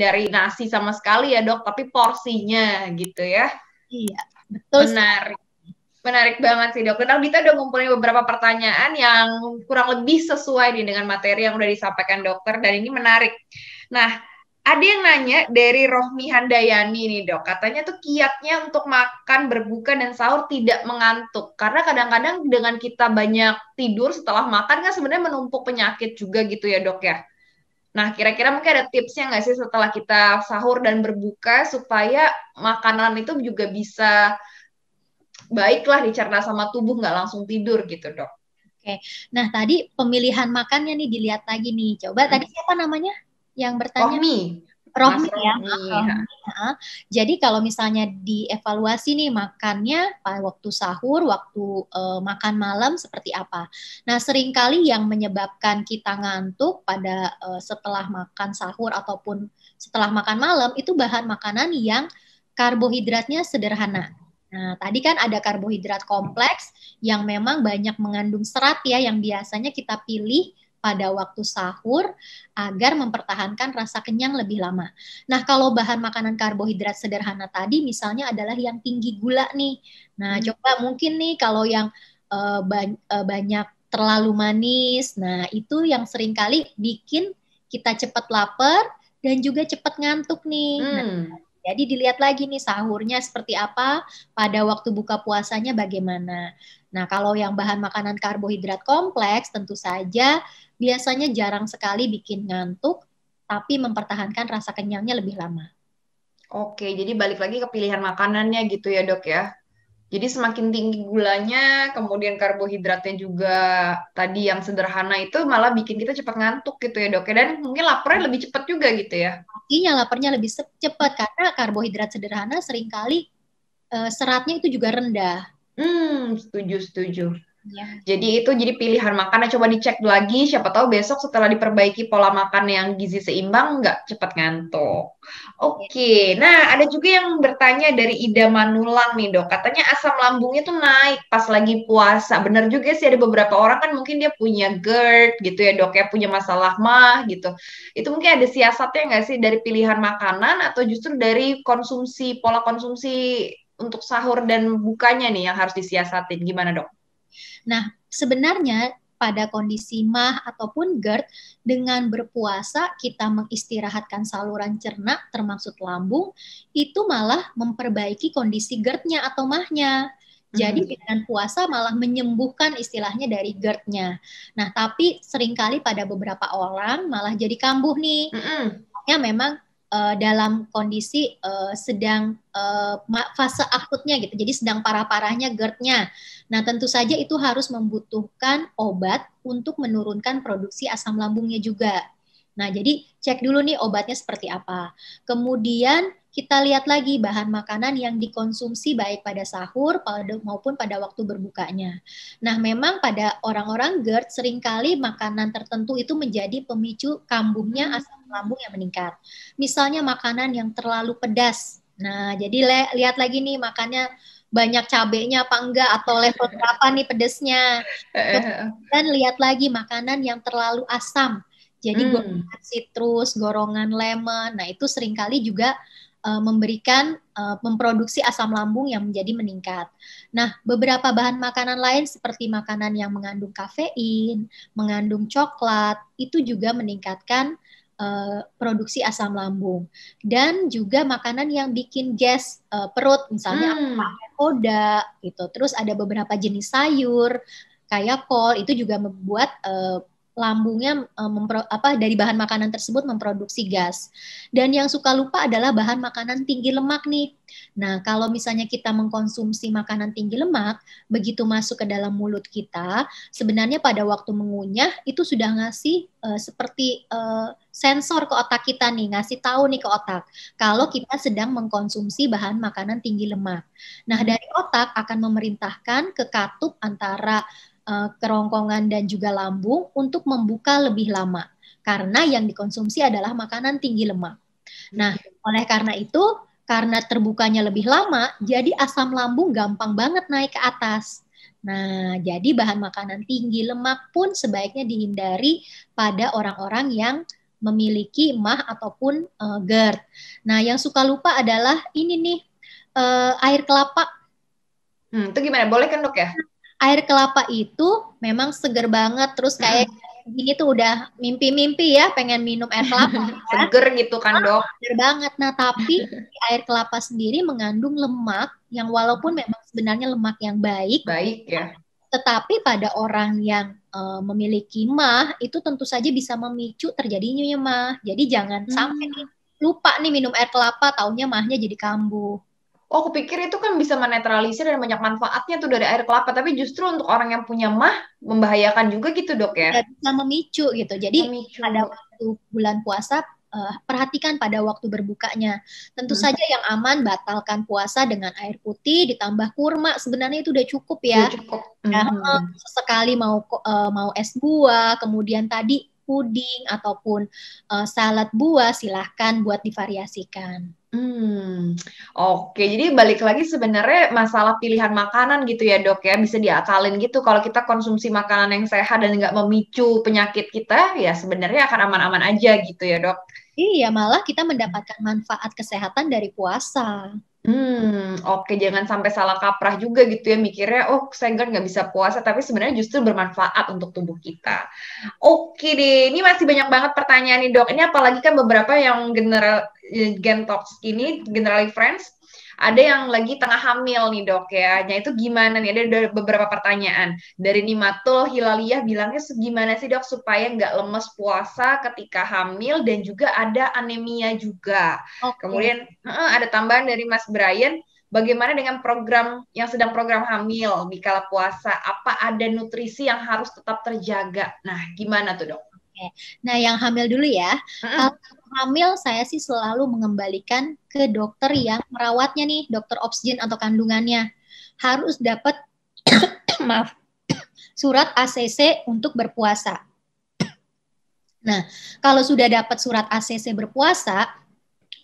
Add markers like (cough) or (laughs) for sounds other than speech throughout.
menghindari nasi sama sekali ya dok, tapi porsinya gitu ya. Iya, betul. Menarik. Menarik banget sih dok. Dan kita udah ngumpulin beberapa pertanyaan yang kurang lebih sesuai nih dengan materi yang udah disampaikan dokter dan ini menarik. Nah, ada yang nanya dari Rohmi Handayani nih dok, katanya tuh kiatnya untuk makan, berbuka, dan sahur tidak mengantuk. Karena kadang-kadang dengan kita banyak tidur setelah makan kan sebenarnya menumpuk penyakit juga gitu ya dok ya? Nah, kira-kira mungkin ada tipsnya nggak sih setelah kita sahur dan berbuka supaya makanan itu juga bisa baiklah dicerna sama tubuh nggak langsung tidur gitu dok. Oke, nah tadi pemilihan makannya nih dilihat lagi nih. Coba hmm. tadi siapa namanya yang bertanya? Romi. Rohmi ya. Jadi kalau misalnya dievaluasi nih makannya pada waktu sahur, waktu uh, makan malam seperti apa. Nah, seringkali yang menyebabkan kita ngantuk pada uh, setelah makan sahur ataupun setelah makan malam itu bahan makanan yang karbohidratnya sederhana. Nah, tadi kan ada karbohidrat kompleks yang memang banyak mengandung serat ya yang biasanya kita pilih pada waktu sahur agar mempertahankan rasa kenyang lebih lama. Nah, kalau bahan makanan karbohidrat sederhana tadi misalnya adalah yang tinggi gula nih. Nah, hmm. coba mungkin nih kalau yang uh, eh, ba uh, eh, banyak terlalu manis. Nah, itu yang sering kali bikin kita cepat lapar dan juga cepat ngantuk nih. Nah, hmm. Nah, jadi dilihat lagi nih sahurnya seperti apa, pada waktu buka puasanya bagaimana. Nah, kalau yang bahan makanan karbohidrat kompleks tentu saja biasanya jarang sekali bikin ngantuk tapi mempertahankan rasa kenyangnya lebih lama. Oke, jadi balik lagi ke pilihan makanannya gitu ya, Dok ya. Jadi semakin tinggi gulanya, kemudian karbohidratnya juga tadi yang sederhana itu malah bikin kita cepat ngantuk gitu ya dok. Ya. Dan mungkin lapernya lebih cepat juga gitu ya. Iya, laparnya lebih cepat karena karbohidrat sederhana seringkali uh, seratnya itu juga rendah. Hmm, setuju, setuju. Ya. Jadi itu jadi pilihan makanan nah, coba dicek lagi siapa tahu besok setelah diperbaiki pola makan yang gizi seimbang nggak cepat ngantuk. Oke, okay. nah ada juga yang bertanya dari Ida Manulang nih dok, katanya asam lambungnya tuh naik pas lagi puasa. Bener juga sih ada beberapa orang kan mungkin dia punya GERD gitu ya dok ya punya masalah mah gitu. Itu mungkin ada siasatnya nggak sih dari pilihan makanan atau justru dari konsumsi pola konsumsi untuk sahur dan bukanya nih yang harus disiasatin gimana dok? Nah sebenarnya pada kondisi mah ataupun GERD dengan berpuasa kita mengistirahatkan saluran cerna termasuk lambung itu malah memperbaiki kondisi GERD-nya atau mahnya. Jadi hmm. dengan puasa malah menyembuhkan istilahnya dari GERD-nya. Nah, tapi seringkali pada beberapa orang malah jadi kambuh nih. Hmm. Ya memang uh, dalam kondisi uh, sedang uh, fase akutnya gitu. Jadi sedang parah-parahnya GERD-nya. Nah, tentu saja itu harus membutuhkan obat untuk menurunkan produksi asam lambungnya juga. Nah, jadi cek dulu nih obatnya seperti apa. Kemudian kita lihat lagi bahan makanan yang dikonsumsi baik pada sahur pada, maupun pada waktu berbukanya. Nah, memang pada orang-orang GERD seringkali makanan tertentu itu menjadi pemicu kambuhnya hmm. asam lambung yang meningkat. Misalnya makanan yang terlalu pedas. Nah, jadi lihat lagi nih makannya banyak cabenya apa enggak atau level (laughs) berapa nih pedesnya. Dan lihat lagi makanan yang terlalu asam. Jadi hmm. gorongan citrus, gorongan lemon. Nah, itu seringkali juga uh, memberikan uh, memproduksi asam lambung yang menjadi meningkat. Nah, beberapa bahan makanan lain seperti makanan yang mengandung kafein, mengandung coklat itu juga meningkatkan eh, produksi asam lambung dan juga makanan yang bikin gas uh, perut misalnya hmm. koda gitu. Terus ada beberapa jenis sayur kayak kol itu juga membuat uh, lambungnya eh, apa dari bahan makanan tersebut memproduksi gas. Dan yang suka lupa adalah bahan makanan tinggi lemak nih. Nah, kalau misalnya kita mengkonsumsi makanan tinggi lemak, begitu masuk ke dalam mulut kita, sebenarnya pada waktu mengunyah itu sudah ngasih uh, seperti uh, sensor ke otak kita nih, ngasih tahu nih ke otak kalau kita sedang mengkonsumsi bahan makanan tinggi lemak. Nah, dari otak akan memerintahkan ke katup antara uh, kerongkongan dan juga lambung untuk membuka lebih lama karena yang dikonsumsi adalah makanan tinggi lemak. Nah, oleh karena itu karena terbukanya lebih lama, jadi asam lambung gampang banget naik ke atas. Nah, jadi bahan makanan tinggi lemak pun sebaiknya dihindari pada orang-orang yang memiliki mah ataupun uh, GERD. Nah, yang suka lupa adalah ini nih uh, air kelapa. Hmm, itu gimana? Boleh kan dok ya? air kelapa itu memang seger banget terus hmm. kayak gini tuh udah mimpi-mimpi ya pengen minum air kelapa ya. (laughs) seger gitu kan ah, dok seger banget nah tapi air kelapa sendiri mengandung lemak yang walaupun memang sebenarnya lemak yang baik baik ya tetapi pada orang yang uh, memiliki mah itu tentu saja bisa memicu terjadinya mah jadi jangan hmm. sampai lupa nih minum air kelapa taunya mahnya jadi kambuh oh aku pikir itu kan bisa menetralisir dan banyak manfaatnya tuh dari air kelapa tapi justru untuk orang yang punya mah membahayakan juga gitu dok ya Dan iya, bisa memicu gitu jadi memicu. pada waktu bulan puasa uh, perhatikan pada waktu berbukanya tentu hmm. saja yang aman batalkan puasa dengan air putih ditambah kurma sebenarnya itu udah cukup ya, Udah cukup. Ya, hmm. Nah, sesekali mau uh, mau es buah kemudian tadi puding ataupun uh, salad buah silahkan buat divariasikan. Hmm, oke. Jadi balik lagi sebenarnya masalah pilihan makanan gitu ya dok ya bisa diakalin gitu. Kalau kita konsumsi makanan yang sehat dan nggak memicu penyakit kita, ya sebenarnya akan aman-aman aja gitu ya dok. Iya, malah kita mendapatkan manfaat kesehatan dari puasa. Hmm, oke jangan sampai salah kaprah juga gitu ya mikirnya, oh saya nggak bisa puasa, tapi sebenarnya justru bermanfaat untuk tubuh kita. Oke deh, ini masih banyak banget pertanyaan nih dok. Ini apalagi kan beberapa yang general eh, gentox ini, generally friends, ada yang lagi tengah hamil nih dok ya. Nah itu gimana nih? Ada beberapa pertanyaan dari Nimatul Hilaliah bilangnya gimana sih dok supaya nggak lemes puasa ketika hamil dan juga ada anemia juga. Okay. Kemudian ada tambahan dari Mas Brian bagaimana dengan program yang sedang program hamil di kala puasa? Apa ada nutrisi yang harus tetap terjaga? Nah, gimana tuh dok? Oke. Nah, yang hamil dulu ya. Kalau hamil, saya sih selalu mengembalikan ke dokter yang merawatnya nih, dokter oksigen atau kandungannya. Harus dapat (coughs) maaf (coughs) surat ACC untuk berpuasa. Nah, kalau sudah dapat surat ACC berpuasa,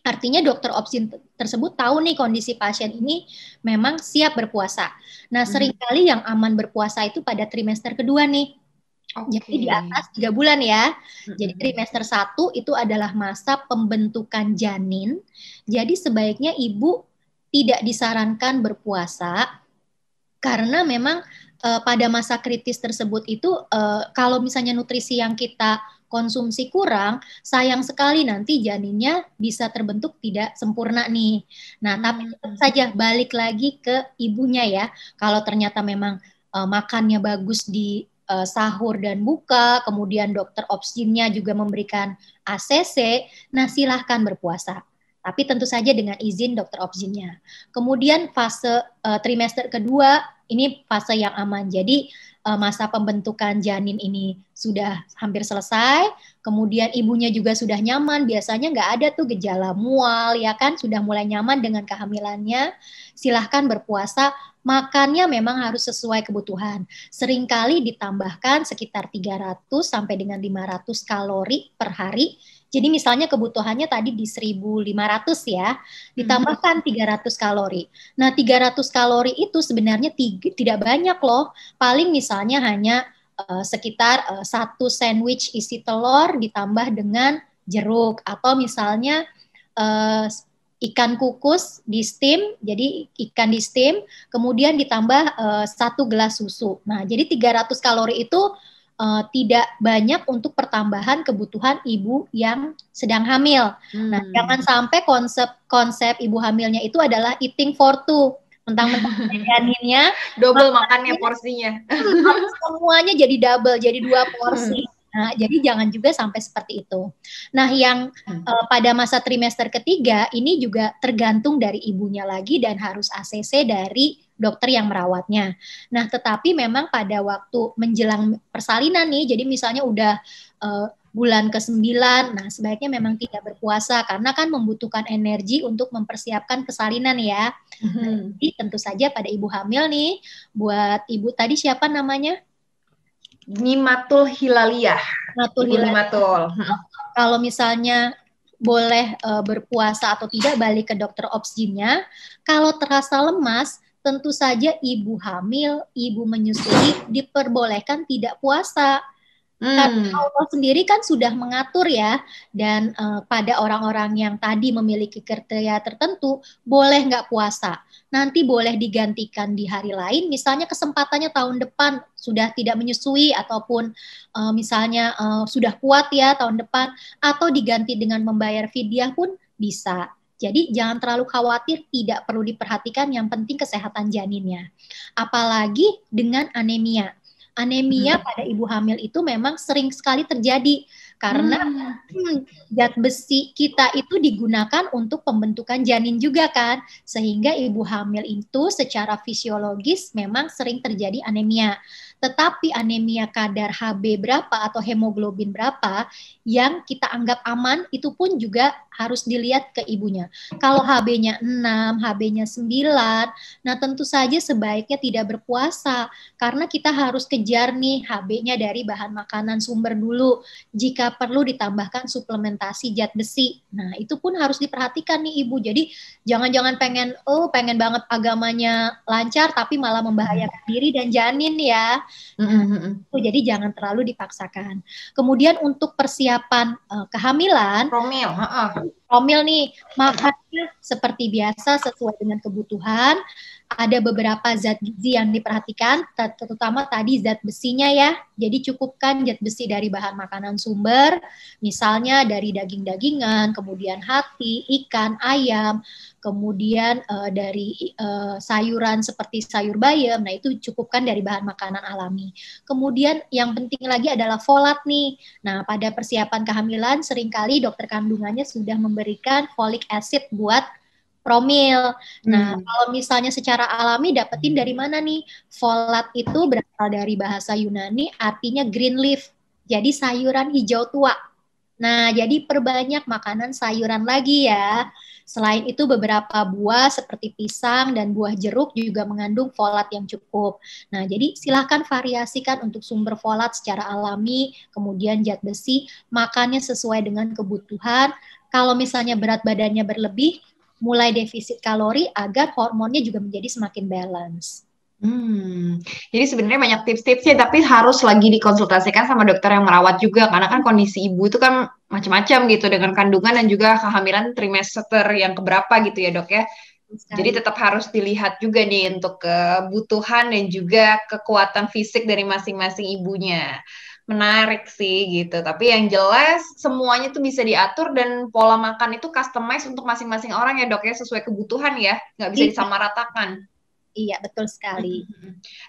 artinya dokter opsi tersebut tahu nih kondisi pasien ini memang siap berpuasa. Nah, hmm. seringkali yang aman berpuasa itu pada trimester kedua nih Okay. Jadi di atas tiga bulan ya. hmm Jadi trimester satu itu adalah masa pembentukan janin. Jadi sebaiknya ibu tidak disarankan berpuasa karena memang uh, pada masa kritis tersebut itu uh, kalau misalnya nutrisi yang kita konsumsi kurang, sayang sekali nanti janinnya bisa terbentuk tidak sempurna nih. Nah, tapi hmm. tetap saja balik lagi ke ibunya ya. Kalau ternyata memang eh, makannya bagus di uh, sahur dan buka, kemudian dokter opsinya juga memberikan ACC, nah silahkan berpuasa. Tapi tentu saja dengan izin dokter opsinya. Kemudian fase uh, trimester kedua, ini fase yang aman. Jadi uh, masa pembentukan janin ini sudah hampir selesai, kemudian ibunya juga sudah nyaman, biasanya nggak ada tuh gejala mual, ya kan, sudah mulai nyaman dengan kehamilannya, silahkan berpuasa makannya memang harus sesuai kebutuhan. Seringkali ditambahkan sekitar 300 sampai dengan 500 kalori per hari. Jadi misalnya kebutuhannya tadi di 1500 ya, hmm. ditambahkan 300 kalori. Nah, 300 kalori itu sebenarnya tidak banyak loh. Paling misalnya hanya uh, sekitar uh, satu sandwich isi telur ditambah dengan jeruk atau misalnya uh, ikan kukus di steam, jadi ikan di steam, kemudian ditambah eh, satu gelas susu. Nah, jadi 300 kalori itu uh, tidak banyak untuk pertambahan kebutuhan ibu yang sedang hamil. Nah, hmm. Nah, jangan sampai konsep konsep ibu hamilnya itu adalah eating for two mentang-mentang (laughs) janinnya double makannya porsinya (laughs) semuanya jadi double jadi dua porsi hmm. Nah, jadi jangan juga sampai seperti itu. Nah, yang hmm. uh, pada masa trimester ketiga ini juga tergantung dari ibunya lagi dan harus ACC dari dokter yang merawatnya. Nah, tetapi memang pada waktu menjelang persalinan nih, jadi misalnya udah uh, bulan ke-9. Nah, sebaiknya memang hmm. tidak berpuasa karena kan membutuhkan energi untuk mempersiapkan persalinan ya. hmm Jadi tentu saja pada ibu hamil nih, buat ibu tadi siapa namanya? Nimatul Hilaliyah. Nimatul Hilaliyah. Oh, kalau misalnya boleh uh, berpuasa atau tidak balik ke dokter opsinya. Kalau terasa lemas, tentu saja ibu hamil, ibu menyusui diperbolehkan tidak puasa. Hmm. Karena Allah sendiri kan sudah mengatur ya, dan uh, pada orang-orang yang tadi memiliki kriteria tertentu boleh nggak puasa nanti boleh digantikan di hari lain misalnya kesempatannya tahun depan sudah tidak menyusui ataupun uh, misalnya uh, sudah kuat ya tahun depan atau diganti dengan membayar fidyah pun bisa. Jadi jangan terlalu khawatir, tidak perlu diperhatikan yang penting kesehatan janinnya. Apalagi dengan anemia. Anemia hmm. pada ibu hamil itu memang sering sekali terjadi karena hmm. hmm. zat besi kita itu digunakan untuk pembentukan janin juga kan sehingga ibu hamil itu secara fisiologis memang sering terjadi anemia tetapi anemia kadar Hb berapa atau hemoglobin berapa yang kita anggap aman itu pun juga harus dilihat ke ibunya. Kalau Hb-nya 6, Hb-nya 9, nah tentu saja sebaiknya tidak berpuasa karena kita harus kejar nih Hb-nya dari bahan makanan sumber dulu. Jika perlu ditambahkan suplementasi zat besi. Nah, itu pun harus diperhatikan nih Ibu. Jadi jangan-jangan pengen oh pengen banget agamanya lancar tapi malah membahayakan diri dan janin ya. Mm -hmm. jadi jangan terlalu dipaksakan. Kemudian untuk persiapan uh, kehamilan, Romil, uh -uh. Romil nih makannya seperti biasa sesuai dengan kebutuhan ada beberapa zat gizi yang diperhatikan terutama tadi zat besinya ya jadi cukupkan zat besi dari bahan makanan sumber misalnya dari daging-dagingan kemudian hati ikan ayam kemudian uh, dari uh, sayuran seperti sayur bayam, nah itu cukupkan dari bahan makanan alami. Kemudian yang penting lagi adalah folat nih. Nah pada persiapan kehamilan seringkali dokter kandungannya sudah memberikan folic acid buat promil. Nah, hmm. kalau misalnya secara alami dapetin dari mana nih? Folat itu berasal dari bahasa Yunani artinya green leaf. Jadi sayuran hijau tua. Nah, jadi perbanyak makanan sayuran lagi ya. Selain itu beberapa buah seperti pisang dan buah jeruk juga mengandung folat yang cukup. Nah, jadi silahkan variasikan untuk sumber folat secara alami, kemudian zat besi, makannya sesuai dengan kebutuhan. Kalau misalnya berat badannya berlebih, mulai defisit kalori agar hormonnya juga menjadi semakin balance. Hmm, jadi sebenarnya banyak tips-tipsnya, tapi harus lagi dikonsultasikan sama dokter yang merawat juga, karena kan kondisi ibu itu kan macam-macam gitu dengan kandungan dan juga kehamilan trimester yang keberapa gitu ya dok ya. Sekali. Jadi tetap harus dilihat juga nih untuk kebutuhan dan juga kekuatan fisik dari masing-masing ibunya. Menarik sih gitu. Tapi yang jelas semuanya tuh bisa diatur dan pola makan itu customize untuk masing-masing orang ya dok ya sesuai kebutuhan ya. Nggak bisa iya. disamaratakan. Iya, betul sekali.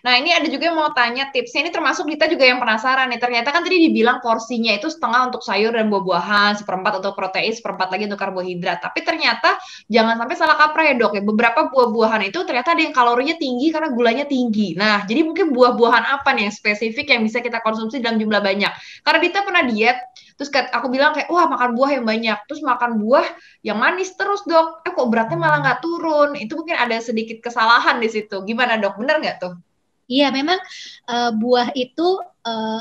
Nah, ini ada juga yang mau tanya tipsnya. Ini termasuk kita juga yang penasaran nih. Ternyata kan tadi dibilang porsinya itu setengah untuk sayur dan buah-buahan, seperempat untuk protein, seperempat lagi untuk karbohidrat. Tapi ternyata jangan sampai salah kaprah ya dok ya. Beberapa buah-buahan itu ternyata ada yang kalorinya tinggi karena gulanya tinggi. Nah, jadi mungkin buah-buahan apa nih yang spesifik yang bisa kita konsumsi dalam jumlah banyak? Karena kita pernah diet, terus aku bilang kayak wah makan buah yang banyak terus makan buah yang manis terus dok eh kok beratnya malah nggak turun itu mungkin ada sedikit kesalahan di situ gimana dok bener nggak tuh iya memang uh, buah itu uh,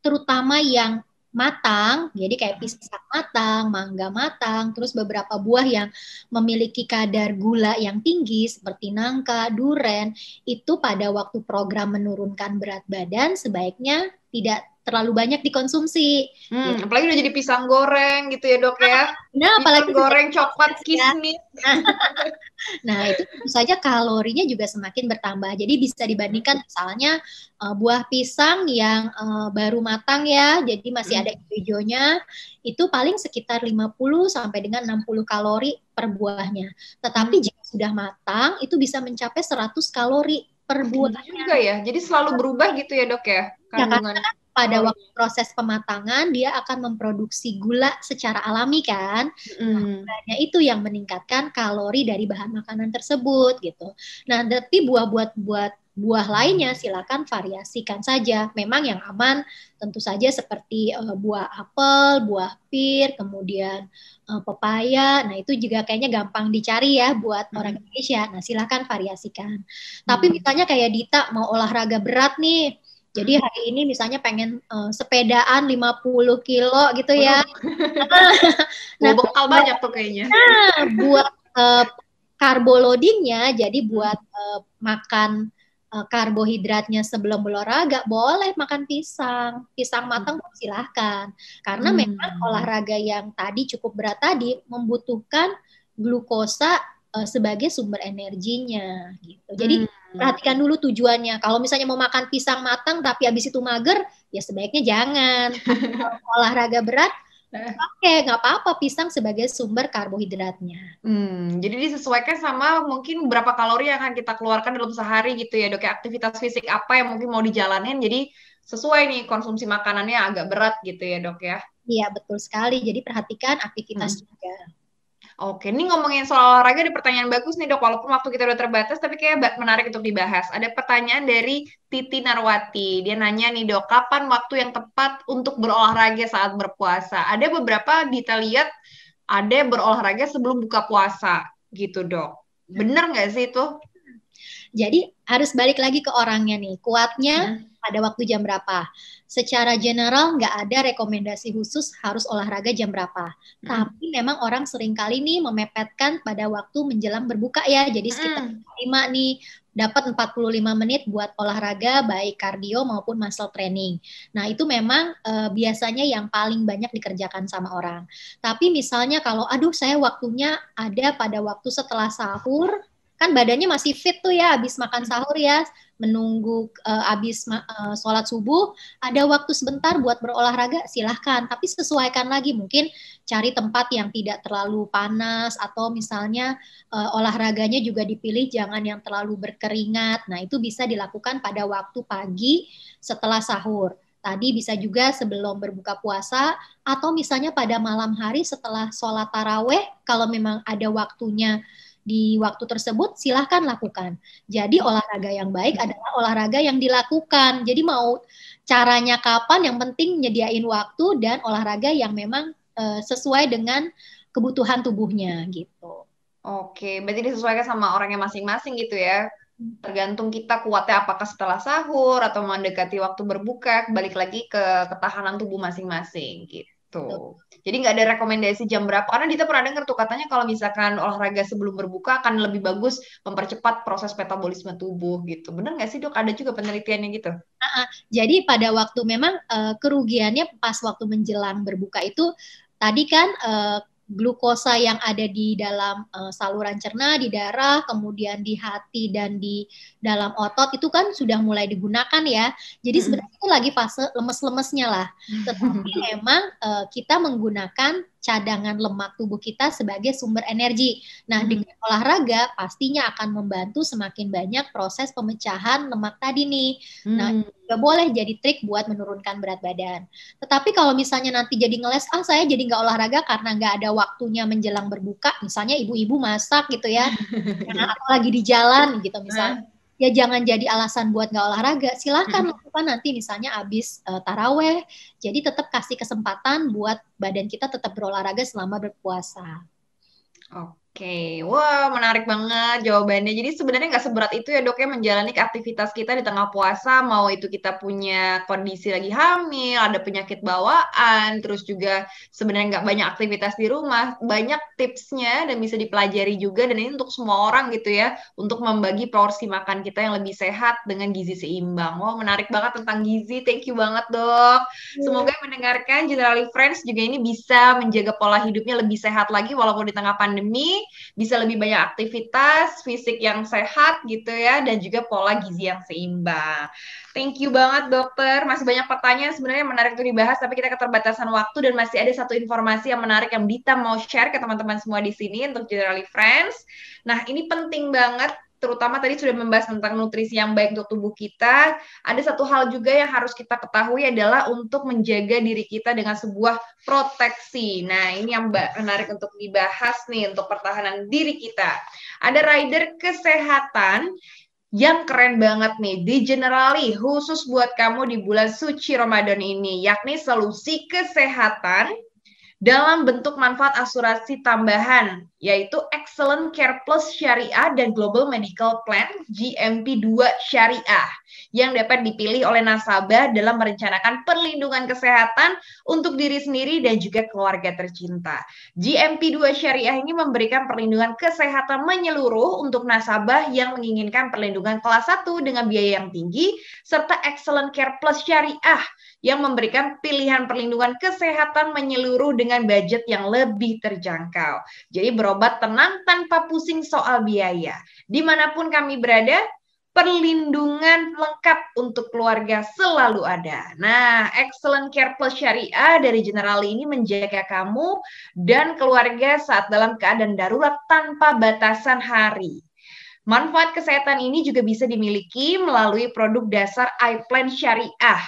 terutama yang matang, jadi kayak hmm. pisang matang, mangga matang, terus beberapa buah yang memiliki kadar gula yang tinggi seperti nangka, duren, itu pada waktu program menurunkan berat badan sebaiknya tidak terlalu banyak dikonsumsi. Hmm, gitu. Apalagi udah jadi pisang goreng gitu ya dok ya. Nah, pisang apalagi goreng coklat kismis. Ya. (laughs) nah itu tentu saja kalorinya juga semakin bertambah. Jadi bisa dibandingkan misalnya uh, buah pisang yang uh, baru matang ya, jadi masih hmm. ada hijaunya itu paling sekitar 50 sampai dengan 60 kalori per buahnya. Tetapi hmm. jika sudah matang itu bisa mencapai 100 kalori per nah, iya buahnya. Juga ya. Jadi selalu berubah gitu ya, Dok ya? Kandungan. Ya, karena kan pada oh. waktu proses pematangan dia akan memproduksi gula secara alami kan. Mm. itu yang meningkatkan kalori dari bahan makanan tersebut gitu. Nah, tapi buah buat buat buah lainnya silakan variasikan saja. Memang yang aman tentu saja seperti uh, buah apel, buah pir, kemudian uh, pepaya. Nah, itu juga kayaknya gampang dicari ya buat hmm. orang Indonesia. Nah, silakan variasikan. Hmm. Tapi mm. misalnya kayak Dita mau olahraga berat nih, jadi hari ini misalnya pengen uh, sepedaan 50 kilo gitu ya. (laughs) nah, bekal banyak tuh kayaknya. (laughs) Nah, buat uh, eh, karbo loadingnya, jadi buat uh, makan uh, karbohidratnya sebelum olahraga, boleh makan pisang. Pisang hmm. matang hmm. silahkan. Karena hmm. memang olahraga yang tadi cukup berat tadi membutuhkan glukosa uh, sebagai sumber energinya gitu. Jadi hmm. perhatikan dulu tujuannya. Kalau misalnya mau makan pisang matang tapi habis itu mager, ya sebaiknya jangan. (laughs) olahraga berat Oke, okay, nggak apa-apa pisang sebagai sumber karbohidratnya. Hmm, jadi disesuaikan sama mungkin berapa kalori yang akan kita keluarkan dalam sehari gitu ya dok. Ya. Aktivitas fisik apa yang mungkin mau dijalanin, jadi sesuai nih konsumsi makanannya agak berat gitu ya dok ya. Iya betul sekali. Jadi perhatikan aktivitas hmm. juga. Oke, ini ngomongin soal olahraga ada pertanyaan bagus nih dok, walaupun waktu kita udah terbatas, tapi kayak menarik untuk dibahas. Ada pertanyaan dari Titi Narwati, dia nanya nih dok, kapan waktu yang tepat untuk berolahraga saat berpuasa? Ada beberapa kita lihat ada berolahraga sebelum buka puasa gitu dok. Hmm. Bener nggak sih itu? Jadi harus balik lagi ke orangnya nih, kuatnya hmm. pada waktu jam berapa secara general nggak ada rekomendasi khusus harus olahraga jam berapa. Mm. Tapi memang orang seringkali nih memepetkan pada waktu menjelang berbuka ya. Jadi sekitar mm. 5 nih dapat 45 menit buat olahraga baik kardio maupun muscle training. Nah, itu memang e, biasanya yang paling banyak dikerjakan sama orang. Tapi misalnya kalau aduh saya waktunya ada pada waktu setelah sahur kan badannya masih fit tuh ya habis makan hmm. sahur ya menunggu uh, habis uh, sholat subuh ada waktu sebentar buat berolahraga silahkan tapi sesuaikan lagi mungkin cari tempat yang tidak terlalu panas atau misalnya uh, olahraganya juga dipilih jangan yang terlalu berkeringat nah itu bisa dilakukan pada waktu pagi setelah sahur tadi bisa juga sebelum berbuka puasa atau misalnya pada malam hari setelah sholat taraweh kalau memang ada waktunya di waktu tersebut silahkan lakukan. Jadi olahraga yang baik adalah olahraga yang dilakukan. Jadi mau caranya kapan yang penting nyediain waktu dan olahraga yang memang uh, sesuai dengan kebutuhan tubuhnya gitu. Oke, berarti disesuaikan sama orangnya masing-masing gitu ya. Hmm. Tergantung kita kuatnya apakah setelah sahur atau mendekati waktu berbuka, balik lagi ke ketahanan tubuh masing-masing gitu. Betul. Jadi nggak ada rekomendasi jam berapa. Karena Dita pernah dengar tuh katanya kalau misalkan olahraga sebelum berbuka akan lebih bagus mempercepat proses metabolisme tubuh gitu. Bener nggak sih dok? Ada juga penelitiannya gitu. uh Jadi pada waktu memang uh, kerugiannya pas waktu menjelang berbuka itu tadi kan uh, glukosa yang ada di dalam uh, saluran cerna, di darah, kemudian di hati dan di dalam otot itu kan sudah mulai digunakan ya. Jadi hmm. sebenarnya itu lagi fase lemes-lemesnya lah. Hmm. Tetapi (laughs) memang uh, kita menggunakan cadangan lemak tubuh kita sebagai sumber energi. Nah, hmm. dengan olahraga pastinya akan membantu semakin banyak proses pemecahan lemak tadi nih. Nah, hmm. Nah, juga boleh jadi trik buat menurunkan berat badan. Tetapi kalau misalnya nanti jadi ngeles, ah saya jadi nggak olahraga karena nggak ada waktunya menjelang berbuka, misalnya ibu-ibu masak gitu ya, atau (laughs) lagi di jalan gitu misalnya ya jangan jadi alasan buat nggak olahraga. Silahkan hmm. lakukan nanti misalnya abis uh, taraweh. Jadi tetap kasih kesempatan buat badan kita tetap berolahraga selama berpuasa. Oke. Oke, wah menarik banget jawabannya. Jadi sebenarnya nggak seberat itu ya dok ya menjalani aktivitas kita di tengah puasa, mau itu kita punya kondisi lagi hamil, ada penyakit bawaan, terus juga sebenarnya nggak banyak aktivitas di rumah, banyak tipsnya dan bisa dipelajari juga dan ini untuk semua orang gitu ya, untuk membagi porsi makan kita yang lebih sehat dengan gizi seimbang. Wah menarik banget tentang gizi, thank you banget dok. Iya. Semoga mendengarkan Generali Friends juga ini bisa menjaga pola hidupnya lebih sehat lagi walaupun di tengah pandemi bisa lebih banyak aktivitas, fisik yang sehat gitu ya, dan juga pola gizi yang seimbang. Thank you banget dokter, masih banyak pertanyaan sebenarnya yang menarik untuk dibahas, tapi kita keterbatasan waktu dan masih ada satu informasi yang menarik yang Dita mau share ke teman-teman semua di sini untuk Generally Friends. Nah ini penting banget terutama tadi sudah membahas tentang nutrisi yang baik untuk tubuh kita, ada satu hal juga yang harus kita ketahui adalah untuk menjaga diri kita dengan sebuah proteksi. Nah, ini yang menarik untuk dibahas nih untuk pertahanan diri kita. Ada rider kesehatan yang keren banget nih di Generali khusus buat kamu di bulan suci Ramadan ini yakni solusi kesehatan dalam bentuk manfaat asuransi tambahan yaitu Excellent Care Plus Syariah dan Global Medical Plan GMP2 Syariah yang dapat dipilih oleh nasabah dalam merencanakan perlindungan kesehatan untuk diri sendiri dan juga keluarga tercinta. GMP2 Syariah ini memberikan perlindungan kesehatan menyeluruh untuk nasabah yang menginginkan perlindungan kelas 1 dengan biaya yang tinggi serta Excellent Care Plus Syariah yang memberikan pilihan perlindungan kesehatan menyeluruh dengan budget yang lebih terjangkau. Jadi berobat tenang tanpa pusing soal biaya. Dimanapun kami berada, perlindungan lengkap untuk keluarga selalu ada. Nah, Excellent Care Plus Syariah dari General ini menjaga kamu dan keluarga saat dalam keadaan darurat tanpa batasan hari. Manfaat kesehatan ini juga bisa dimiliki melalui produk dasar iPlan Syariah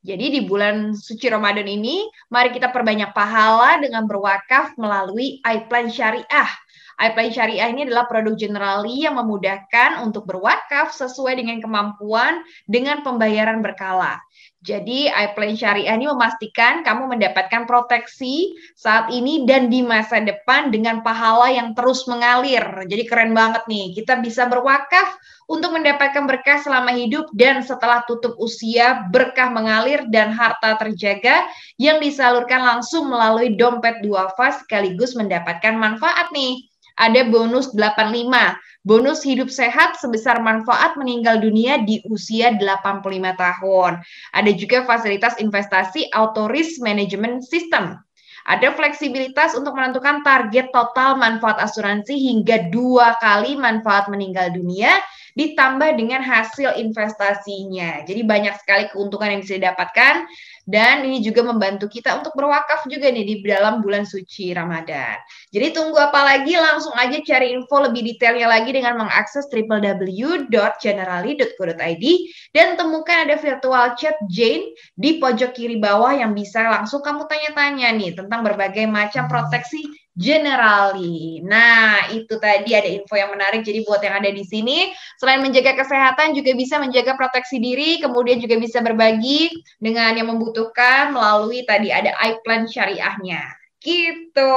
jadi di bulan suci Ramadan ini, mari kita perbanyak pahala dengan berwakaf melalui iPlan Syariah. iPlan Syariah ini adalah produk generali yang memudahkan untuk berwakaf sesuai dengan kemampuan dengan pembayaran berkala. Jadi iPlan Syariah ini memastikan kamu mendapatkan proteksi saat ini dan di masa depan dengan pahala yang terus mengalir. Jadi keren banget nih, kita bisa berwakaf untuk mendapatkan berkah selama hidup dan setelah tutup usia berkah mengalir dan harta terjaga yang disalurkan langsung melalui dompet duafa sekaligus mendapatkan manfaat nih ada bonus 85. Bonus hidup sehat sebesar manfaat meninggal dunia di usia 85 tahun. Ada juga fasilitas investasi auto risk management system. Ada fleksibilitas untuk menentukan target total manfaat asuransi hingga dua kali manfaat meninggal dunia ditambah dengan hasil investasinya. Jadi banyak sekali keuntungan yang bisa didapatkan dan ini juga membantu kita untuk berwakaf juga nih di dalam bulan suci Ramadan. Jadi tunggu apa lagi? Langsung aja cari info lebih detailnya lagi dengan mengakses www.generali.co.id dan temukan ada virtual chat Jane di pojok kiri bawah yang bisa langsung kamu tanya-tanya nih tentang berbagai macam proteksi Generali, Nah, itu tadi ada info yang menarik. Jadi buat yang ada di sini, selain menjaga kesehatan juga bisa menjaga proteksi diri, kemudian juga bisa berbagi dengan yang membutuhkan melalui tadi ada iPlan syariahnya. Gitu.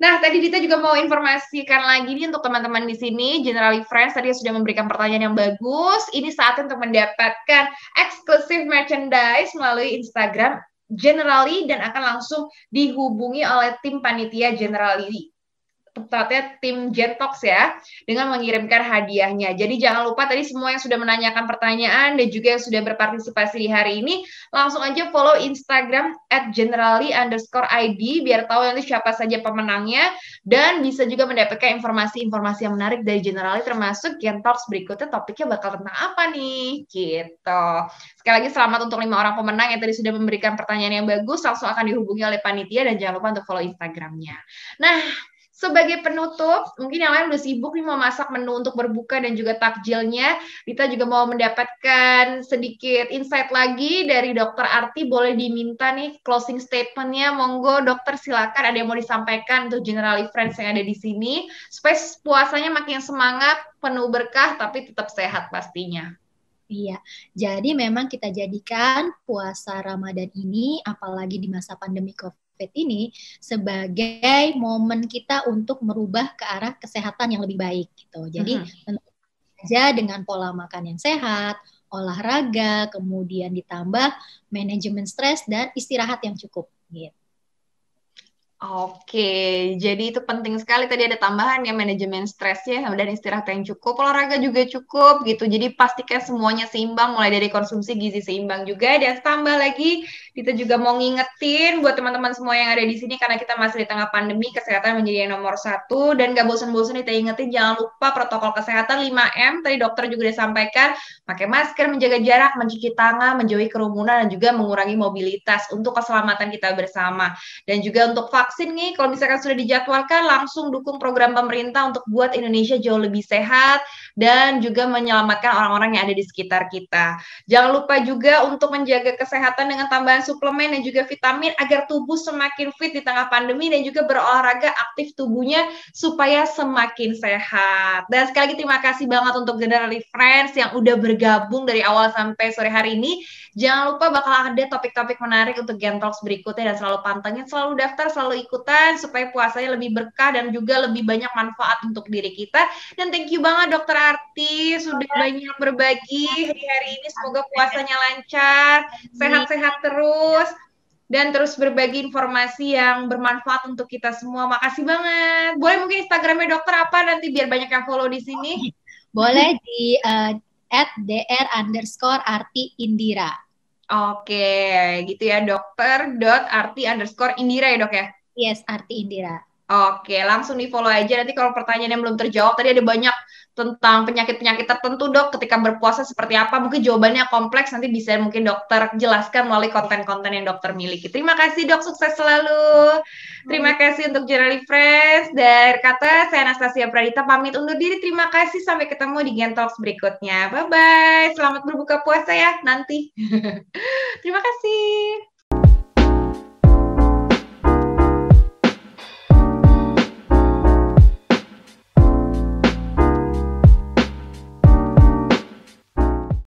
Nah, tadi kita juga mau informasikan lagi nih untuk teman-teman di sini, Generali Friends tadi sudah memberikan pertanyaan yang bagus. Ini saatnya untuk mendapatkan eksklusif merchandise melalui Instagram generally dan akan langsung dihubungi oleh tim panitia generally tepatnya tim Jetox ya dengan mengirimkan hadiahnya. Jadi jangan lupa tadi semua yang sudah menanyakan pertanyaan dan juga yang sudah berpartisipasi di hari ini langsung aja follow Instagram at biar tahu nanti siapa saja pemenangnya dan bisa juga mendapatkan informasi-informasi yang menarik dari generally termasuk Gentox berikutnya topiknya bakal tentang apa nih gitu. Sekali lagi selamat untuk lima orang pemenang yang tadi sudah memberikan pertanyaan yang bagus langsung akan dihubungi oleh panitia dan jangan lupa untuk follow Instagramnya. Nah, sebagai penutup, mungkin yang lain udah sibuk nih mau masak menu untuk berbuka dan juga takjilnya. Kita juga mau mendapatkan sedikit insight lagi dari Dokter Arti. Boleh diminta nih closing statementnya. Monggo dokter silakan ada yang mau disampaikan untuk generali Friends yang ada di sini. Supaya puasanya makin semangat, penuh berkah, tapi tetap sehat pastinya. Iya, jadi memang kita jadikan puasa Ramadan ini, apalagi di masa pandemi COVID COVID ini sebagai momen kita untuk merubah ke arah kesehatan yang lebih baik gitu. Jadi mm-hmm. uh-huh. aja dengan pola makan yang sehat, olahraga, kemudian ditambah manajemen stres dan istirahat yang cukup gitu. Oke, jadi itu penting sekali tadi ada tambahan ya manajemen stresnya dan istirahat yang cukup, olahraga juga cukup gitu. Jadi pastikan semuanya seimbang mulai dari konsumsi gizi seimbang juga dan tambah lagi kita juga mau ngingetin buat teman-teman semua yang ada di sini karena kita masih di tengah pandemi kesehatan menjadi yang nomor satu dan gak bosan-bosan kita ingetin jangan lupa protokol kesehatan 5M tadi dokter juga udah sampaikan pakai masker, menjaga jarak, mencuci tangan, menjauhi kerumunan dan juga mengurangi mobilitas untuk keselamatan kita bersama dan juga untuk vaksin nih kalau misalkan sudah dijadwalkan langsung dukung program pemerintah untuk buat Indonesia jauh lebih sehat dan juga menyelamatkan orang-orang yang ada di sekitar kita. Jangan lupa juga untuk menjaga kesehatan dengan tambahan suplemen dan juga vitamin agar tubuh semakin fit di tengah pandemi dan juga berolahraga aktif tubuhnya supaya semakin sehat. Dan sekali lagi terima kasih banget untuk General Friends yang udah bergabung dari awal sampai sore hari ini. Jangan lupa bakal ada topik-topik menarik untuk Gen berikutnya dan selalu pantengin, selalu daftar, selalu ikutan supaya puasanya lebih berkah dan juga lebih banyak manfaat untuk diri kita. Dan thank you banget Dokter Arti sudah banyak berbagi hari, hari ini. Semoga puasanya lancar, sehat-sehat terus dan terus berbagi informasi yang bermanfaat untuk kita semua. Makasih banget. Boleh mungkin Instagramnya dokter apa nanti biar banyak yang follow di sini. Boleh di uh, at dr underscore arti indira. Oke, gitu ya dokter dot arti underscore indira ya dok ya. Yes, Arti Indira. Oke, langsung di follow aja. Nanti kalau pertanyaan yang belum terjawab, tadi ada banyak tentang penyakit-penyakit tertentu dok. Ketika berpuasa seperti apa? Mungkin jawabannya kompleks. Nanti bisa mungkin dokter jelaskan melalui konten-konten yang dokter miliki. Terima kasih dok, sukses selalu. Terima kasih untuk Jurnali Fresh. Dari kata saya Anastasia Pradita pamit undur diri. Terima kasih sampai ketemu di Talks berikutnya. Bye bye. Selamat berbuka puasa ya nanti. (laughs) Terima kasih.